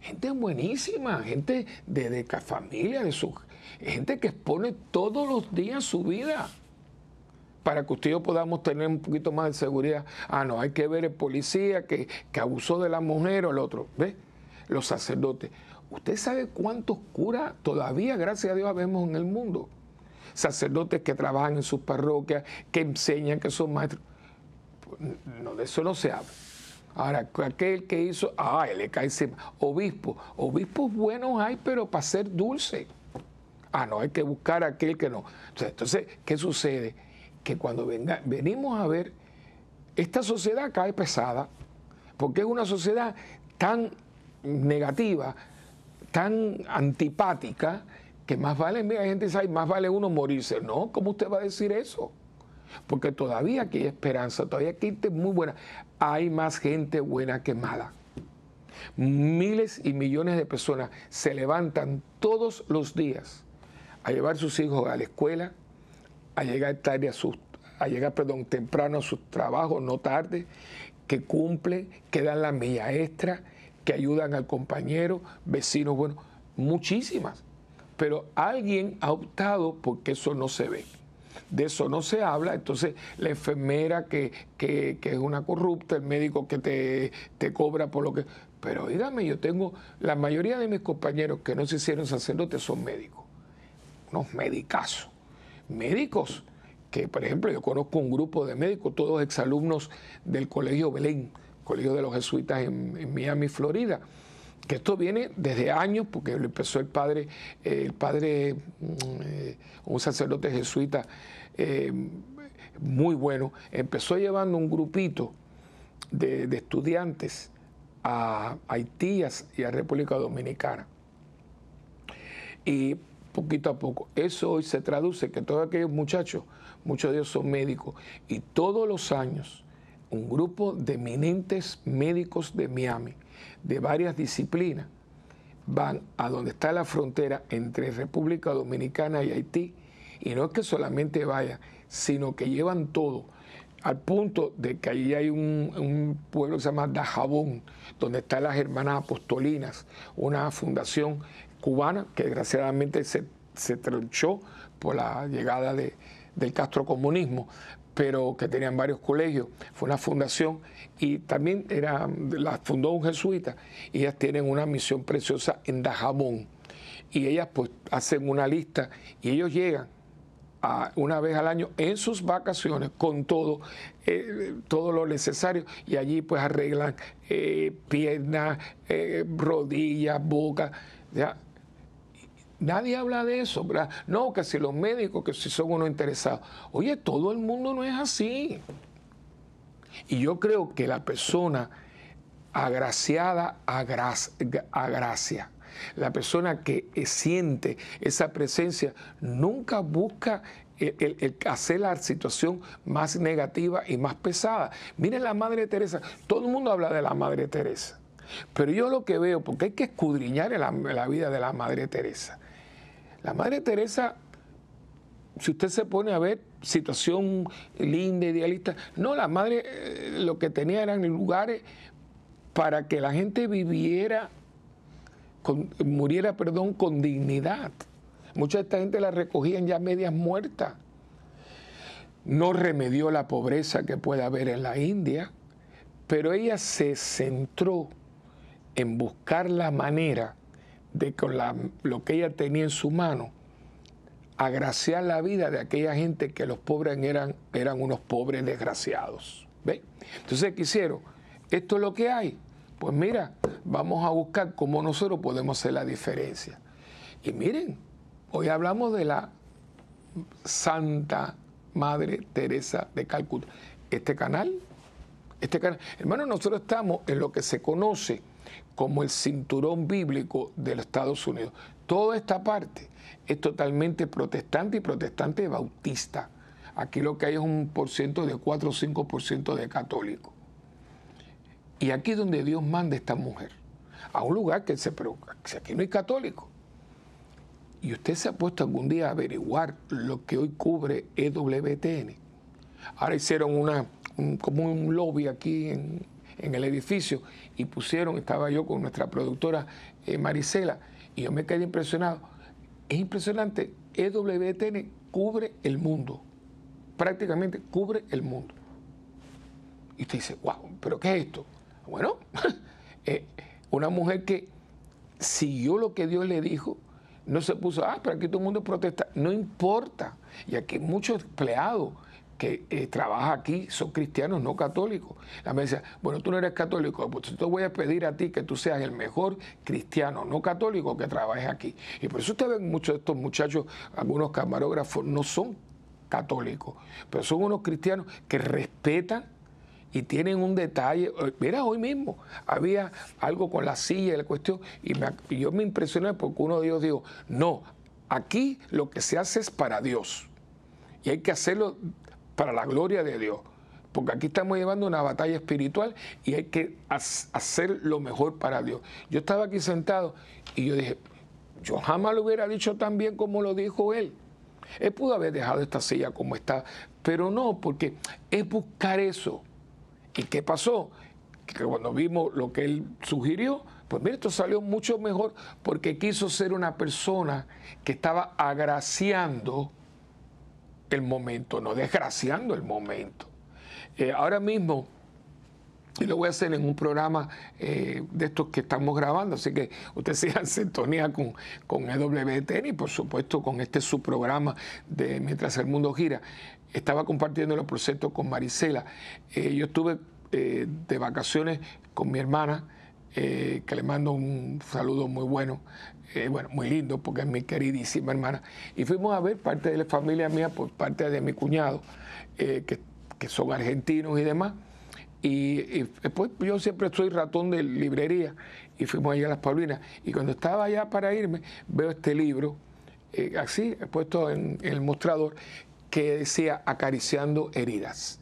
gente buenísima, gente de, de familia, de sus gente que expone todos los días su vida para que usted y podamos tener un poquito más de seguridad. Ah, no, hay que ver el policía que, abusó de la mujer o el otro. ¿Ves? Los sacerdotes. ¿Usted sabe cuántos curas todavía, gracias a Dios, vemos en el mundo? Sacerdotes que trabajan en sus parroquias, que enseñan, que son maestros. Pues, no, de eso no se habla. Ahora, aquel que hizo, ah, le cae encima. Obispo, obispos buenos hay, pero para ser dulce. Ah, no, hay que buscar a aquel que no. Entonces, ¿qué sucede? Que cuando venga, venimos a ver, esta sociedad cae pesada, porque es una sociedad tan negativa, tan antipática, que más vale, mira, gente dice, más vale uno morirse. No, ¿cómo usted va a decir eso? Porque todavía aquí hay esperanza, todavía aquí hay gente muy buena. Hay más gente buena que mala. Miles y millones de personas se levantan todos los días a llevar sus hijos a la escuela, a llegar tarde a sus, a llegar, perdón, temprano a sus trabajos, no tarde, que cumple, que dan la milla extra, que ayudan al compañero, vecinos, bueno, muchísimas. Pero alguien ha optado porque eso no se ve. De eso no se habla, entonces la enfermera que, es una corrupta, el médico que te, te cobra por lo que... Pero dígame, yo tengo, la mayoría de mis compañeros que no se hicieron sacerdotes son médicos unos medicazos. Médicos que, por ejemplo, yo conozco un grupo de médicos, todos exalumnos del Colegio Belén, Colegio de los Jesuitas en, Miami, Florida, que esto viene desde años, porque lo empezó el padre, eh, el padre, mm, eh, un sacerdote jesuita eh, muy bueno, empezó llevando un grupito de, estudiantes a Haití y a República Dominicana. Y poquito a poco. Eso hoy se traduce que todos aquellos muchachos, muchos de ellos son médicos, y todos los años un grupo de eminentes médicos de Miami, de varias disciplinas, van a donde está la frontera entre República Dominicana y Haití, y no es que solamente vayan, sino que llevan todo al punto de que allí hay un, pueblo que se llama Dajabón, donde están las hermanas apostolinas, una fundación cubana, que desgraciadamente se, se tronchó por la llegada de, del comunismo, pero que tenían varios colegios, fue una fundación y también era, la fundó un jesuita y ellas tienen una misión preciosa en Dajabón y ellas pues hacen una lista y ellos llegan una vez al año en sus vacaciones con todo, eh, todo lo necesario y allí pues arreglan eh, piernas, eh, rodillas, boca, ya Nadie habla de eso, ¿verdad? No, que si los médicos, que si son unos interesados. Oye, todo el mundo no es así. Y yo creo que la persona agraciada a gracia, La persona que eh, siente esa presencia nunca busca hacer la situación más negativa y más pesada. Miren la Madre Teresa, todo el mundo habla de la Madre Teresa, pero yo lo que veo, porque hay que escudriñar la vida de la Madre Teresa, la Madre Teresa, si usted se pone a ver situación linda, idealista, no, la Madre eh, lo que tenía eran lugares para que la gente viviera, muriera, perdón, con dignidad. Mucha de esta gente la recogían ya medias muertas. No remedió la pobreza que puede haber en la India, pero ella se centró en buscar la manera de con la, lo que ella tenía en su mano, agraciar la vida de aquella gente que los pobres eran, eran unos pobres desgraciados. ¿Ve? Entonces, quisieron Esto es lo que hay. Pues mira, vamos a buscar cómo nosotros podemos hacer la diferencia. Y miren, hoy hablamos de la Santa Madre Teresa de Calcuta. Este canal, este canal. Hermano, nosotros estamos en lo que se conoce como el cinturón bíblico de los Estados Unidos. Toda esta parte es totalmente protestante y protestante bautista. Aquí lo que hay es un por ciento de 4 o 5% de católico. Y aquí es donde Dios manda esta mujer, a un lugar que se preocupa, que aquí no hay católico. Y usted se ha puesto algún día a averiguar lo que hoy cubre EWTN. Ahora hicieron una, como un lobby aquí en el edificio y pusieron, estaba yo con nuestra productora eh, Marisela, y yo me quedé impresionado. Es impresionante, EWTN cubre el mundo, prácticamente cubre el mundo. Y usted dice, wow, ¿pero qué es esto? Bueno, eh, una mujer que siguió lo que Dios le dijo, no se puso, ah, pero aquí todo el mundo protesta. No importa. Y aquí muchos empleados que eh, trabaja aquí son cristianos, no católicos. La mesa bueno, tú no eres católico, pues yo voy a pedir a ti que tú seas el mejor cristiano, no católico, que trabajes aquí. Y por eso ustedes ven muchos de estos muchachos, algunos camarógrafos no son católicos, pero son unos cristianos que respetan y tienen un detalle. Eh, mira, hoy mismo había algo con la silla y la cuestión, y, y yo me impresioné porque uno de ellos dijo, no, aquí lo que se hace es para Dios y hay que hacerlo para la gloria de Dios. Porque aquí estamos llevando una batalla espiritual y hay que hacer lo mejor para Dios. Yo estaba aquí sentado y yo dije, yo jamás lo hubiera dicho tan bien como lo dijo él. Él pudo haber dejado esta silla como está, pero no, porque es buscar eso. ¿Y qué pasó? Que cuando vimos lo que él sugirió, pues mira, esto salió mucho mejor porque quiso ser una persona que estaba agraciando el momento, no desgraciando el momento. Eh, ahora mismo, y lo voy a hacer en un programa eh, de estos que estamos grabando, así que ustedes sigan en sintonía con, con EWTN y por supuesto con este subprograma de Mientras el Mundo Gira. Estaba compartiendo los procesos con Marisela. Eh, yo estuve de vacaciones con mi hermana, que le mando un saludo muy bueno, eh, bueno, muy lindo porque es mi queridísima hermana. Y fuimos a ver parte de la familia mía por parte de mi cuñado, eh, que, que, son argentinos y demás. Y, después yo siempre soy ratón de librería y fuimos allá a Las Paulinas. Y cuando estaba allá para irme, veo este libro, eh, así, puesto en, el mostrador, que decía Acariciando heridas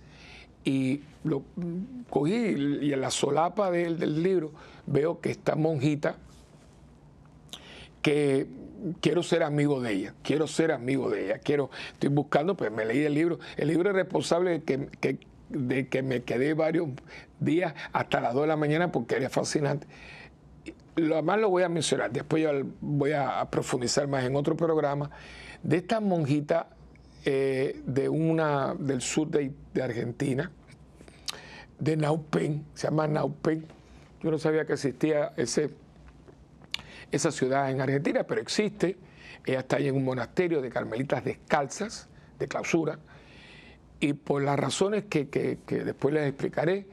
y lo mm, cogí y en la solapa del, del, libro veo que esta monjita que quiero ser amigo de ella, quiero ser amigo de ella, quiero, estoy buscando, pues me leí el libro, el libro es responsable de que, de que me quedé varios días hasta las 2 de la mañana porque era fascinante. Lo más lo voy a mencionar, después yo voy a profundizar más en otro programa, de esta monjita eh, de una, del sur de, Argentina, de Naupen, se llama Naupen, yo no sabía que existía ese esa ciudad en Argentina, pero existe. Ella eh, está ahí en un monasterio de carmelitas descalzas, de clausura, y por las razones que, después les explicaré,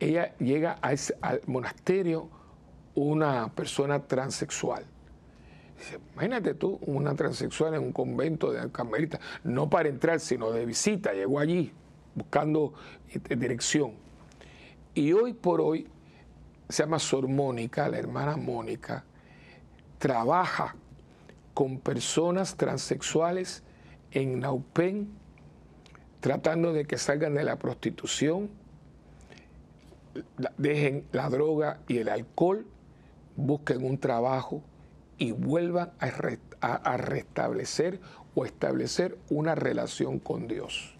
ella llega a al monasterio una persona transexual. imagínate tú, una transexual en un convento de carmelitas, no para entrar, sino de visita, llegó allí buscando este, dirección. Y hoy por hoy se llama Sor Mónica, la hermana Mónica, trabaja con personas transexuales en Naupen, tratando de que salgan de la prostitución, dejen la droga y el alcohol, busquen un trabajo y vuelvan a, a restablecer o establecer una relación con Dios.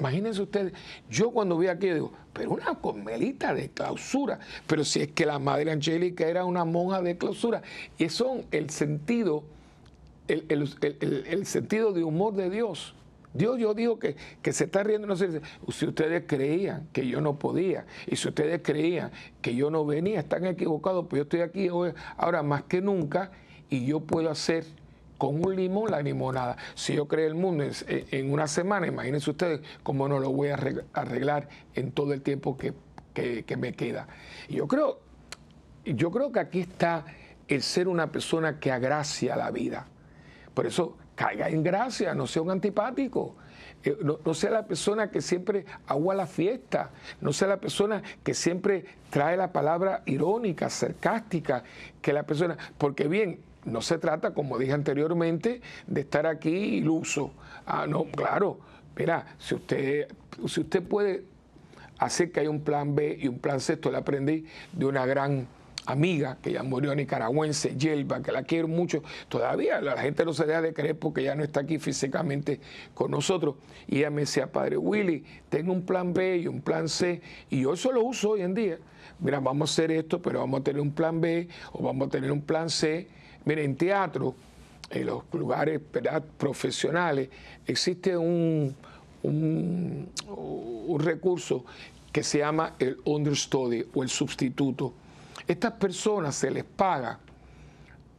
Imagínense ustedes, yo cuando vi aquí digo, pero una comelita de clausura, pero si es que la madre Angélica era una monja de clausura, y son el sentido, el, sentido de humor de Dios. Dios yo digo que, se está riendo, no sé, si ustedes creían que yo no podía, y si ustedes creían que yo no venía, están equivocados, pues yo estoy aquí ahora más que nunca, y yo puedo hacer con un limón la limonada. Si yo creé el mundo en, una semana, imagínense ustedes cómo no lo voy a arreglar en todo el tiempo que, me queda. Yo creo, yo creo que aquí está el ser una persona que agracia la vida. Por eso caiga en gracia, no sea un antipático. Eh, no, no, sea la persona que siempre agua la fiesta, no sea la persona que siempre trae la palabra irónica, sarcástica, que la persona, porque bien, no se trata, como dije anteriormente, de estar aquí iluso. Ah, no, claro. Mira, si usted, si usted puede hacer que haya un plan B y un plan C, esto lo aprendí de una gran amiga que ya murió nicaragüense, Yelba, que la quiero mucho. Todavía la gente no se deja de creer porque ya no está aquí físicamente con nosotros. Y ella me decía, padre Willy, tengo un plan B y un plan C. Y yo eso lo uso hoy en día. Mira, vamos a hacer esto, pero vamos a tener un plan B o vamos a tener un plan C Mire, en teatro, en los lugares profesionales, existe un, un recurso que se llama el understudy o el sustituto. Estas personas se les paga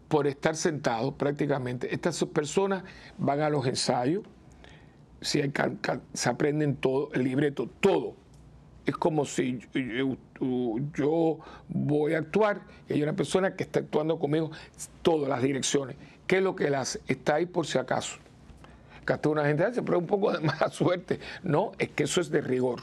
por estar sentados prácticamente. Estas personas van a los ensayos, se aprenden todo, el libreto, todo es como si yo, voy a actuar y hay una persona que está actuando conmigo todas las direcciones. ¿Qué es lo que las hace? Está ahí por si acaso. Castó una gente hace, ah, pero un poco de mala suerte. No, es que eso es de rigor.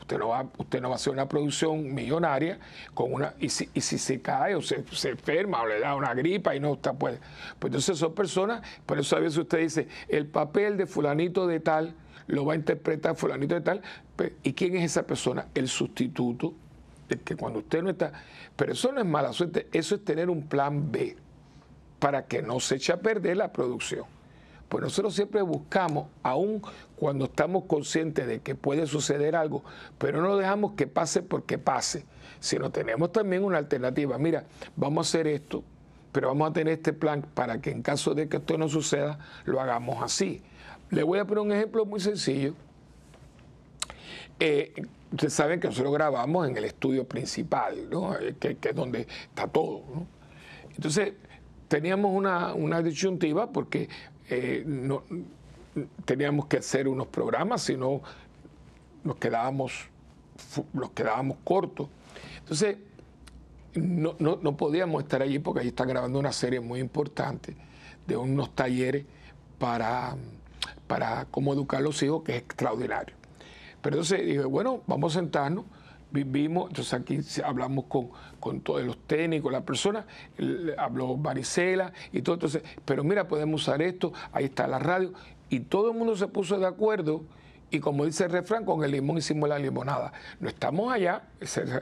Usted no, va, usted no va a hacer una producción millonaria con una y si, se cae o se, enferma o le da una gripa y no está pues. Pues entonces son personas, por eso a veces usted dice, el papel de fulanito de tal lo va a interpretar fulanito de tal. Pues, ¿Y quién es esa persona? El sustituto, el que cuando usted no está... Pero eso no es mala suerte, eso es tener un plan B para que no se eche a perder la producción. Pues nosotros siempre buscamos, aun cuando estamos conscientes de que puede suceder algo, pero no dejamos que pase porque pase, sino tenemos también una alternativa. Mira, vamos a hacer esto, pero vamos a tener este plan para que en caso de que esto no suceda, lo hagamos así. Le voy a poner un ejemplo muy sencillo. Eh, ustedes saben que nosotros grabamos en el estudio principal, eh, que, es donde está todo. Entonces, teníamos una, disyuntiva porque eh, no, teníamos que hacer unos programas, sino nos quedábamos, nos quedábamos cortos. Entonces, no, no, podíamos estar allí porque allí están grabando una serie muy importante de unos talleres para para cómo educar a los hijos, que es extraordinario. Pero entonces dije, bueno, vamos a sentarnos, vivimos, entonces aquí hablamos con, todos los técnicos, la persona, habló Varicela y todo, entonces, pero mira, podemos usar esto, ahí está la radio, y todo el mundo se puso de acuerdo, y como dice el refrán, con el limón hicimos la limonada. No estamos allá,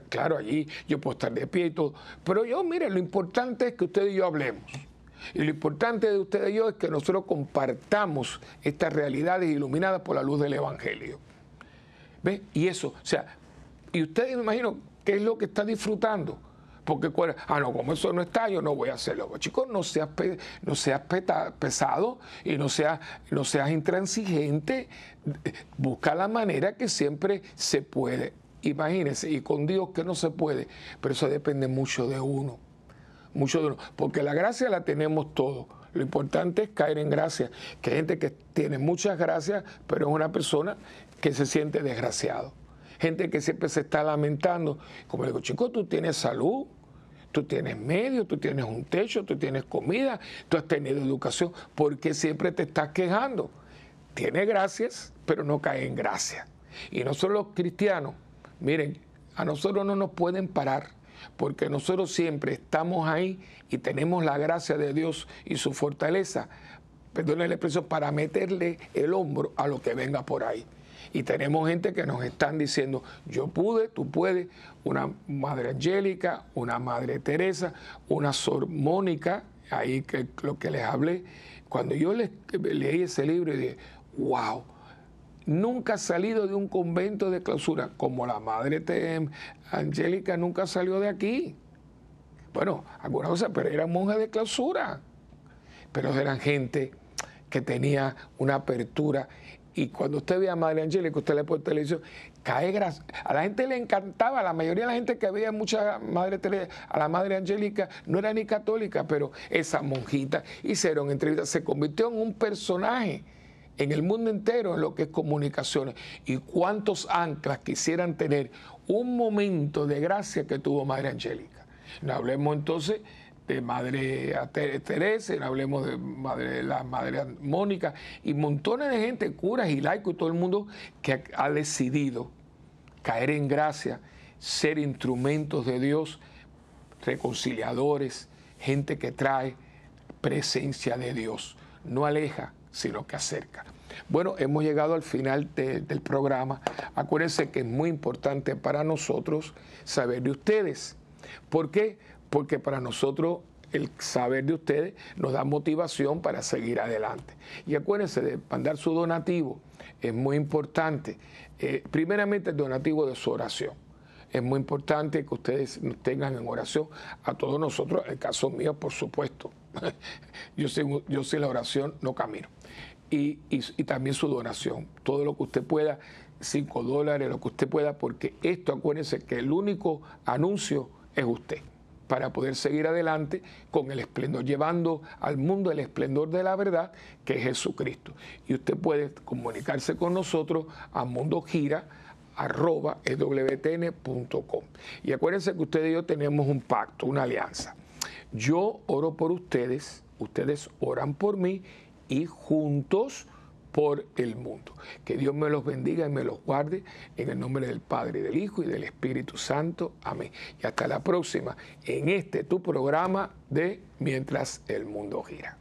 claro, allí yo puedo estar de pie y todo, pero yo, mire, lo importante es que usted y yo hablemos. Y lo importante de ustedes y yo es que nosotros compartamos estas realidades iluminadas por la luz del Evangelio. ¿Ves? Y eso, o sea, y ustedes me imagino qué es lo que está disfrutando. Porque, ah, no, como eso no está, yo no voy a hacerlo. Chicos, no seas, no pesado y no seas, no seas intransigente. Busca la manera que siempre se puede. Imagínense, y con Dios que no se puede, pero eso depende mucho de uno muchos de porque la gracia la tenemos todos. Lo importante es caer en gracia, que hay gente que tiene muchas gracias, pero es una persona que se siente desgraciado. Gente que siempre se está lamentando, como digo, chico, tú tienes salud, tú tienes medios, tú tienes un techo, tú tienes comida, tú has tenido educación, ¿por qué siempre te estás quejando? Tiene gracias, pero no cae en gracia. Y nosotros los cristianos, miren, a nosotros no nos pueden parar porque nosotros siempre estamos ahí y tenemos la gracia de Dios y su fortaleza, perdónenle la para meterle el hombro a lo que venga por ahí. Y tenemos gente que nos están diciendo, yo pude, tú puedes, una madre Angélica, una madre Teresa, una sor Mónica, ahí que, lo que les hablé. Cuando yo les, leí ese libro, dije, wow, nunca ha salido de un convento de clausura, como la madre Angélica nunca salió de aquí. Bueno, algunas cosa, pero eran monjas de clausura. Pero eran gente que tenía una apertura. Y cuando usted ve a Madre Angélica, usted le pone televisión, cae gracia. A la gente le encantaba, la mayoría de la gente que veía mucha Madre a la Madre Angélica, no era ni católica, pero esa monjita hicieron entrevistas, se convirtió en un personaje en el mundo entero en lo que es comunicaciones. Y cuántos anclas quisieran tener un momento de gracia que tuvo Madre Angélica. No hablemos entonces de Madre Teresa, no hablemos de, madre, de la Madre Mónica y montones de gente, curas y laicos y todo el mundo que ha decidido caer en gracia, ser instrumentos de Dios, reconciliadores, gente que trae presencia de Dios no aleja, sino que acerca. Bueno, hemos llegado al final del programa. Acuérdense que es muy importante para nosotros saber de ustedes. ¿Por qué? Porque para nosotros el saber de ustedes nos da motivación para seguir adelante. Y acuérdense de mandar su donativo, es muy importante. Eh, primeramente el donativo de su oración es muy importante que ustedes nos tengan en oración a todos nosotros, el caso mío, por supuesto. yo, sin, yo la oración no camino. Y, también su donación, todo lo que usted pueda, cinco dólares, lo que usted pueda, porque esto, acuérdense que el único anuncio es usted para poder seguir adelante con el esplendor, llevando al mundo el esplendor de la verdad que es Jesucristo. Y usted puede comunicarse con nosotros a Mundo Gira arroba wtn.com. Y acuérdense que ustedes y yo tenemos un pacto, una alianza. Yo oro por ustedes, ustedes oran por mí y juntos por el mundo. Que Dios me los bendiga y me los guarde en el nombre del Padre, del Hijo y del Espíritu Santo. Amén. Y hasta la próxima en este tu programa de Mientras el mundo gira.